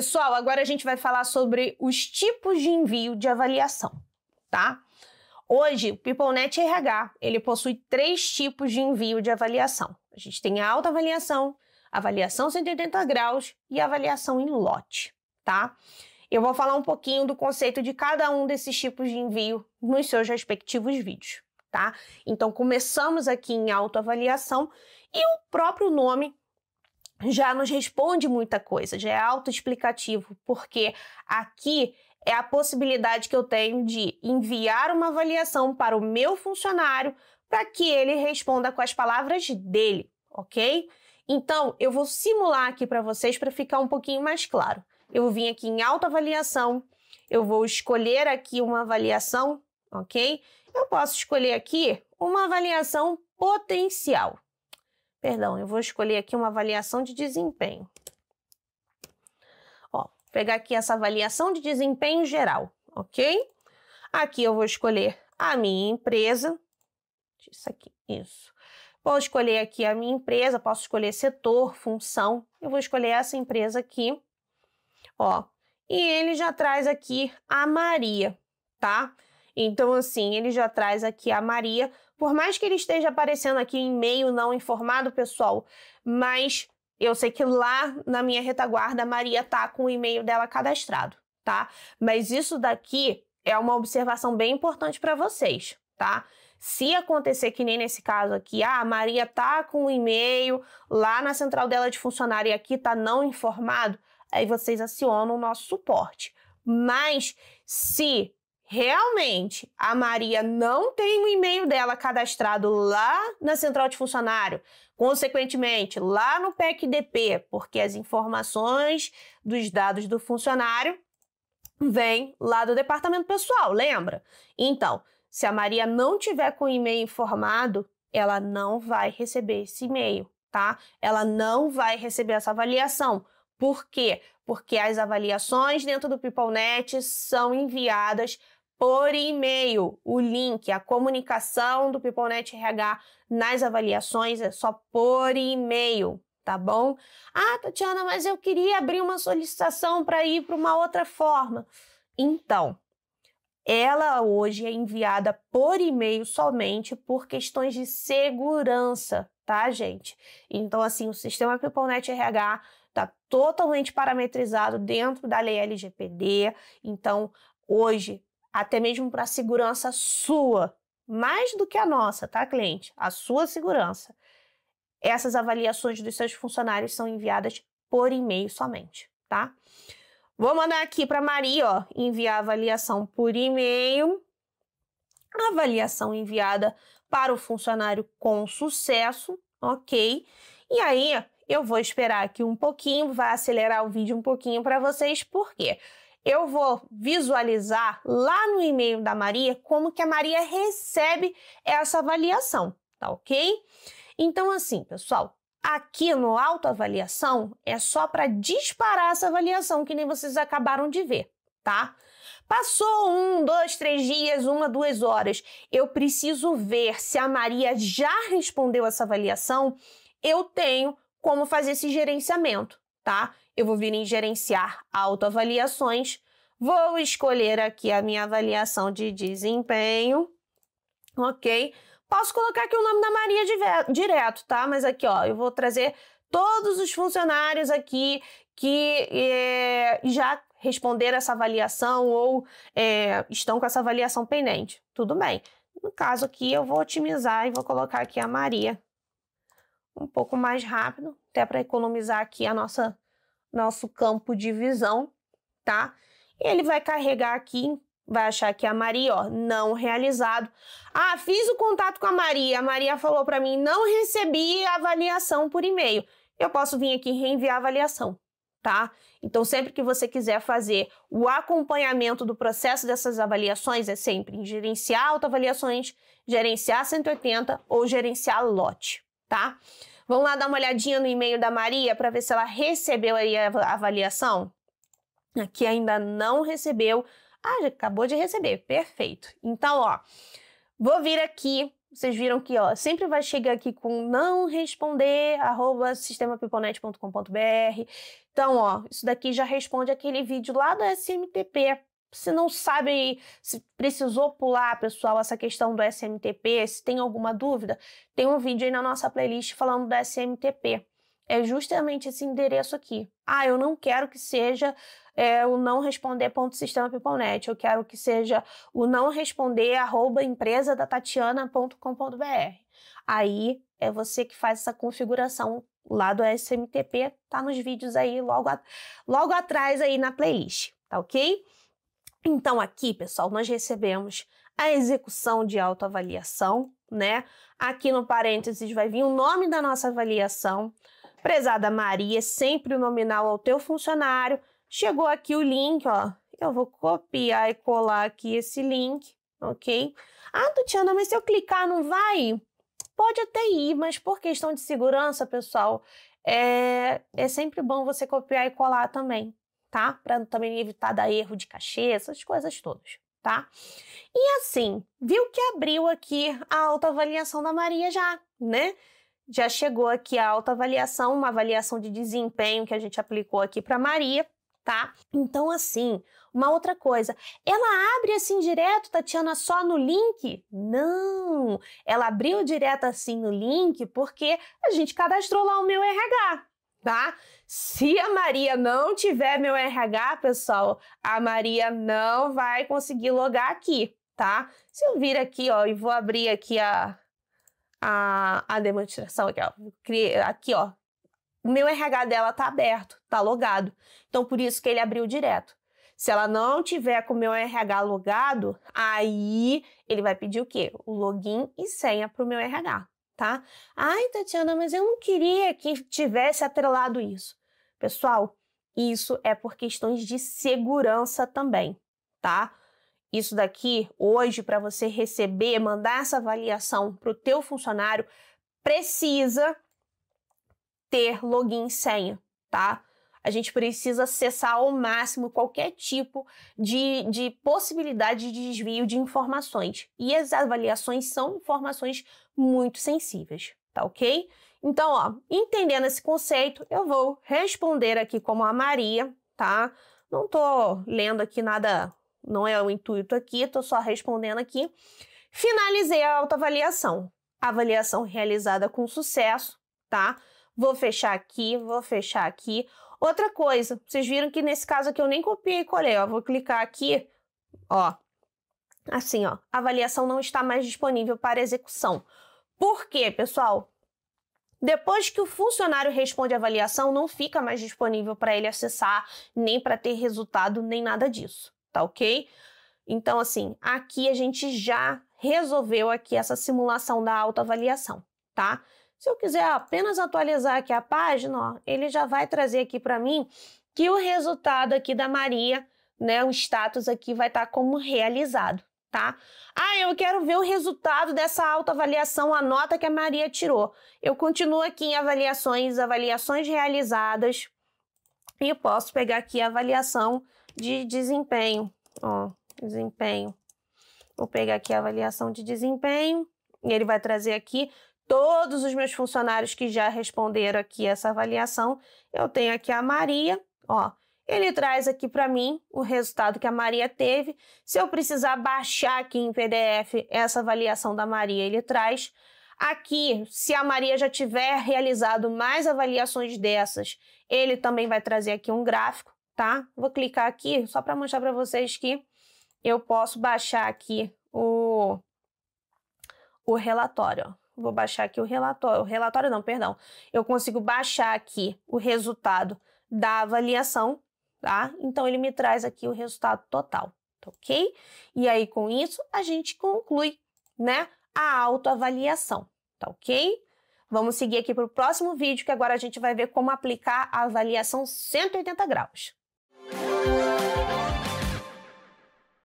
Pessoal, agora a gente vai falar sobre os tipos de envio de avaliação, tá? Hoje, o PeopleNet RH, ele possui três tipos de envio de avaliação. A gente tem a autoavaliação, avaliação 180 graus e avaliação em lote, tá? Eu vou falar um pouquinho do conceito de cada um desses tipos de envio nos seus respectivos vídeos, tá? Então, começamos aqui em autoavaliação e o próprio nome já nos responde muita coisa, já é autoexplicativo, porque aqui é a possibilidade que eu tenho de enviar uma avaliação para o meu funcionário para que ele responda com as palavras dele, ok? Então, eu vou simular aqui para vocês para ficar um pouquinho mais claro. Eu vim aqui em autoavaliação, eu vou escolher aqui uma avaliação, ok? Eu posso escolher aqui uma avaliação potencial. Perdão, eu vou escolher aqui uma avaliação de desempenho. Ó, pegar aqui essa avaliação de desempenho geral, ok? Aqui eu vou escolher a minha empresa. Isso aqui, isso. Vou escolher aqui a minha empresa, posso escolher setor, função. Eu vou escolher essa empresa aqui, ó. E ele já traz aqui a Maria, tá? Então, assim, ele já traz aqui a Maria, por mais que ele esteja aparecendo aqui em meio não informado, pessoal, mas eu sei que lá na minha retaguarda a Maria tá com o e-mail dela cadastrado, tá? Mas isso daqui é uma observação bem importante para vocês, tá? Se acontecer que nem nesse caso aqui, ah, a Maria tá com o e-mail lá na central dela de funcionário e aqui tá não informado, aí vocês acionam o nosso suporte. Mas se Realmente, a Maria não tem o e-mail dela cadastrado lá na central de funcionário, consequentemente, lá no PECDP, porque as informações dos dados do funcionário vêm lá do departamento pessoal, lembra? Então, se a Maria não tiver com o e-mail informado, ela não vai receber esse e-mail, tá? Ela não vai receber essa avaliação. Por quê? Porque as avaliações dentro do PeopleNet são enviadas por e-mail. O link, a comunicação do Piponet RH nas avaliações é só por e-mail, tá bom? Ah, Tatiana, mas eu queria abrir uma solicitação para ir para uma outra forma. Então, ela hoje é enviada por e-mail somente por questões de segurança, tá, gente? Então, assim, o sistema Piponet RH está totalmente parametrizado dentro da lei LGPD. Então, hoje, até mesmo para a segurança sua, mais do que a nossa, tá, cliente? A sua segurança. Essas avaliações dos seus funcionários são enviadas por e-mail somente, tá? Vou mandar aqui para Maria, ó, enviar a avaliação por e-mail. A avaliação enviada para o funcionário com sucesso, ok? E aí, eu vou esperar aqui um pouquinho, vai acelerar o vídeo um pouquinho para vocês, por quê? eu vou visualizar lá no e-mail da Maria como que a Maria recebe essa avaliação, tá ok? Então, assim, pessoal, aqui no autoavaliação é só para disparar essa avaliação que nem vocês acabaram de ver, tá? Passou um, dois, três dias, uma, duas horas. Eu preciso ver se a Maria já respondeu essa avaliação. Eu tenho como fazer esse gerenciamento, tá? eu vou vir em gerenciar autoavaliações, vou escolher aqui a minha avaliação de desempenho, ok? Posso colocar aqui o nome da Maria direto, tá? Mas aqui, ó, eu vou trazer todos os funcionários aqui que é, já responderam essa avaliação ou é, estão com essa avaliação pendente. Tudo bem. No caso aqui, eu vou otimizar e vou colocar aqui a Maria um pouco mais rápido, até para economizar aqui a nossa nosso campo de visão, tá? Ele vai carregar aqui, vai achar que é a Maria, ó, não realizado. Ah, fiz o contato com a Maria, a Maria falou para mim, não recebi a avaliação por e-mail. Eu posso vir aqui reenviar a avaliação, tá? Então, sempre que você quiser fazer o acompanhamento do processo dessas avaliações, é sempre em gerenciar autoavaliações, gerenciar 180 ou gerenciar lote, tá? Vamos lá dar uma olhadinha no e-mail da Maria para ver se ela recebeu aí a avaliação? Aqui ainda não recebeu. Ah, já acabou de receber, perfeito. Então, ó, vou vir aqui. Vocês viram que, ó, sempre vai chegar aqui com não responder, arroba sistemapiponete.com.br. Então, ó, isso daqui já responde aquele vídeo lá do SMTP se não sabe se precisou pular, pessoal, essa questão do SMTP, se tem alguma dúvida, tem um vídeo aí na nossa playlist falando do SMTP. É justamente esse endereço aqui. Ah, eu não quero que seja é, o não responder ponto sistema Eu quero que seja o não responder arroba empresa da Tatiana.com.br. Aí é você que faz essa configuração lá do SMTP. Tá nos vídeos aí logo, a, logo atrás aí na playlist, tá ok? Então, aqui, pessoal, nós recebemos a execução de autoavaliação, né? Aqui no parênteses vai vir o nome da nossa avaliação. Prezada Maria, sempre o nominal ao teu funcionário. Chegou aqui o link, ó. Eu vou copiar e colar aqui esse link, ok? Ah, Tatiana, mas se eu clicar não vai? Pode até ir, mas por questão de segurança, pessoal, é, é sempre bom você copiar e colar também, tá? Para também evitar dar erro de cachê, essas coisas todas, tá? E assim, viu que abriu aqui a autoavaliação da Maria já, né? Já chegou aqui a autoavaliação, uma avaliação de desempenho que a gente aplicou aqui para Maria, tá? Então assim, uma outra coisa, ela abre assim direto, Tatiana, só no link? Não, ela abriu direto assim no link porque a gente cadastrou lá o meu RH, tá? Se a Maria não tiver meu RH, pessoal, a Maria não vai conseguir logar aqui, tá? Se eu vir aqui, ó, e vou abrir aqui a, a, a demonstração, aqui, ó, aqui, ó, o meu RH dela tá aberto, tá logado. Então, por isso que ele abriu direto. Se ela não tiver com o meu RH logado, aí ele vai pedir o quê? O login e senha para o meu RH, tá? Ai, Tatiana, mas eu não queria que tivesse atrelado isso. Pessoal, isso é por questões de segurança também, tá? Isso daqui, hoje, para você receber, mandar essa avaliação para o teu funcionário, precisa ter login e senha, tá? A gente precisa acessar ao máximo qualquer tipo de, de possibilidade de desvio de informações. E as avaliações são informações muito sensíveis, tá ok? Então, ó, entendendo esse conceito, eu vou responder aqui como a Maria, tá? Não tô lendo aqui nada, não é o intuito aqui, tô só respondendo aqui. Finalizei a autoavaliação. Avaliação realizada com sucesso, tá? Vou fechar aqui, vou fechar aqui. Outra coisa, vocês viram que nesse caso aqui eu nem copiei e colei, ó. Vou clicar aqui, ó. Assim, ó. A avaliação não está mais disponível para execução. Por quê, pessoal? Depois que o funcionário responde a avaliação, não fica mais disponível para ele acessar, nem para ter resultado, nem nada disso, tá ok? Então, assim, aqui a gente já resolveu aqui essa simulação da autoavaliação, tá? Se eu quiser apenas atualizar aqui a página, ó, ele já vai trazer aqui para mim que o resultado aqui da Maria, né, o status aqui vai estar tá como realizado, tá? Ah, eu quero ver o resultado dessa autoavaliação, a nota que a Maria tirou. Eu continuo aqui em avaliações, avaliações realizadas e eu posso pegar aqui a avaliação de desempenho, ó, desempenho. Vou pegar aqui a avaliação de desempenho e ele vai trazer aqui todos os meus funcionários que já responderam aqui essa avaliação. Eu tenho aqui a Maria, ó, ele traz aqui para mim o resultado que a Maria teve. Se eu precisar baixar aqui em PDF essa avaliação da Maria, ele traz. Aqui, se a Maria já tiver realizado mais avaliações dessas, ele também vai trazer aqui um gráfico, tá? Vou clicar aqui só para mostrar para vocês que eu posso baixar aqui o, o relatório. Vou baixar aqui o relatório. O relatório não, perdão. Eu consigo baixar aqui o resultado da avaliação tá? Então ele me traz aqui o resultado total, tá ok? E aí com isso a gente conclui, né, a autoavaliação, tá ok? Vamos seguir aqui para o próximo vídeo que agora a gente vai ver como aplicar a avaliação 180 graus.